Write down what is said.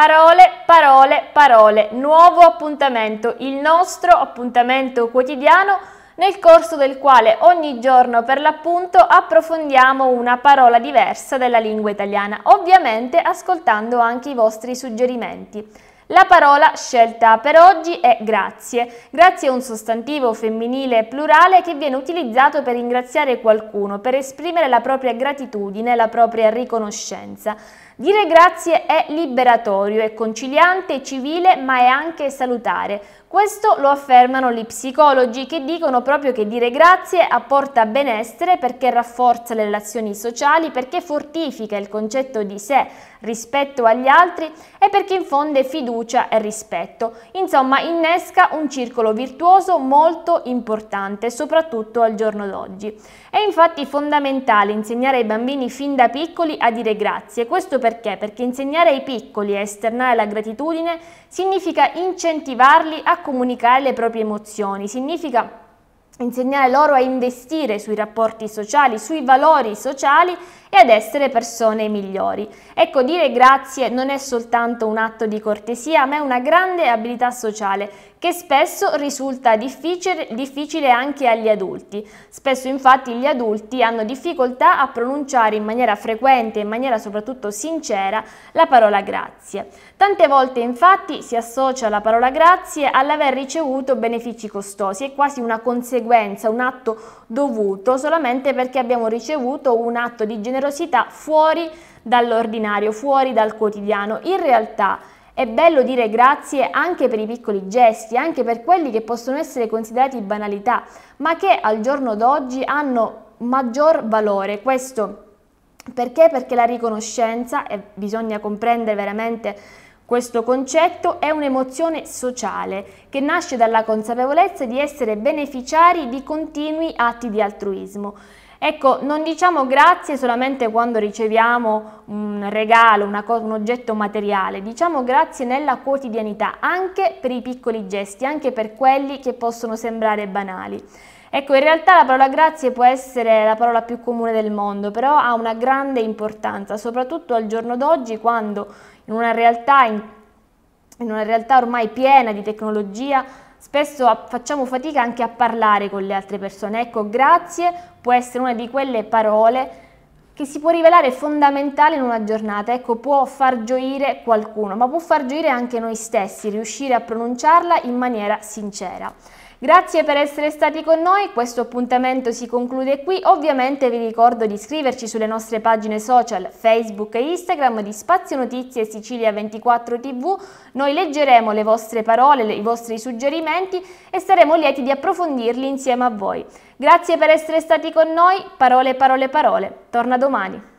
Parole, parole, parole, nuovo appuntamento, il nostro appuntamento quotidiano nel corso del quale ogni giorno per l'appunto approfondiamo una parola diversa della lingua italiana, ovviamente ascoltando anche i vostri suggerimenti. La parola scelta per oggi è grazie. Grazie è un sostantivo femminile plurale che viene utilizzato per ringraziare qualcuno, per esprimere la propria gratitudine, la propria riconoscenza. Dire grazie è liberatorio, è conciliante, è civile, ma è anche salutare. Questo lo affermano gli psicologi che dicono proprio che dire grazie apporta benessere perché rafforza le relazioni sociali, perché fortifica il concetto di sé rispetto agli altri e perché infonde fiducia e rispetto. Insomma, innesca un circolo virtuoso molto importante, soprattutto al giorno d'oggi. È infatti fondamentale insegnare ai bambini fin da piccoli a dire grazie, questo per perché? Perché insegnare ai piccoli a esternare la gratitudine significa incentivarli a comunicare le proprie emozioni, significa insegnare loro a investire sui rapporti sociali, sui valori sociali e ad essere persone migliori. Ecco, dire grazie non è soltanto un atto di cortesia, ma è una grande abilità sociale che spesso risulta difficile, difficile anche agli adulti. Spesso infatti gli adulti hanno difficoltà a pronunciare in maniera frequente e in maniera soprattutto sincera la parola grazie. Tante volte infatti si associa la parola grazie all'aver ricevuto benefici costosi, è quasi una conseguenza, un atto dovuto solamente perché abbiamo ricevuto un atto di generosità fuori dall'ordinario, fuori dal quotidiano. In realtà è bello dire grazie anche per i piccoli gesti, anche per quelli che possono essere considerati banalità, ma che al giorno d'oggi hanno maggior valore. Questo perché? Perché la riconoscenza, e bisogna comprendere veramente questo concetto, è un'emozione sociale che nasce dalla consapevolezza di essere beneficiari di continui atti di altruismo. Ecco, non diciamo grazie solamente quando riceviamo un regalo, un oggetto materiale, diciamo grazie nella quotidianità, anche per i piccoli gesti, anche per quelli che possono sembrare banali. Ecco, in realtà la parola grazie può essere la parola più comune del mondo, però ha una grande importanza, soprattutto al giorno d'oggi quando in una realtà, in, in una realtà ormai piena di tecnologia Spesso facciamo fatica anche a parlare con le altre persone. Ecco, grazie può essere una di quelle parole che si può rivelare fondamentale in una giornata, ecco, può far gioire qualcuno, ma può far gioire anche noi stessi, riuscire a pronunciarla in maniera sincera. Grazie per essere stati con noi, questo appuntamento si conclude qui, ovviamente vi ricordo di iscriverci sulle nostre pagine social Facebook e Instagram di Spazio Notizie Sicilia 24 TV, noi leggeremo le vostre parole, i vostri suggerimenti e saremo lieti di approfondirli insieme a voi. Grazie per essere stati con noi, parole, parole, parole, torna domani.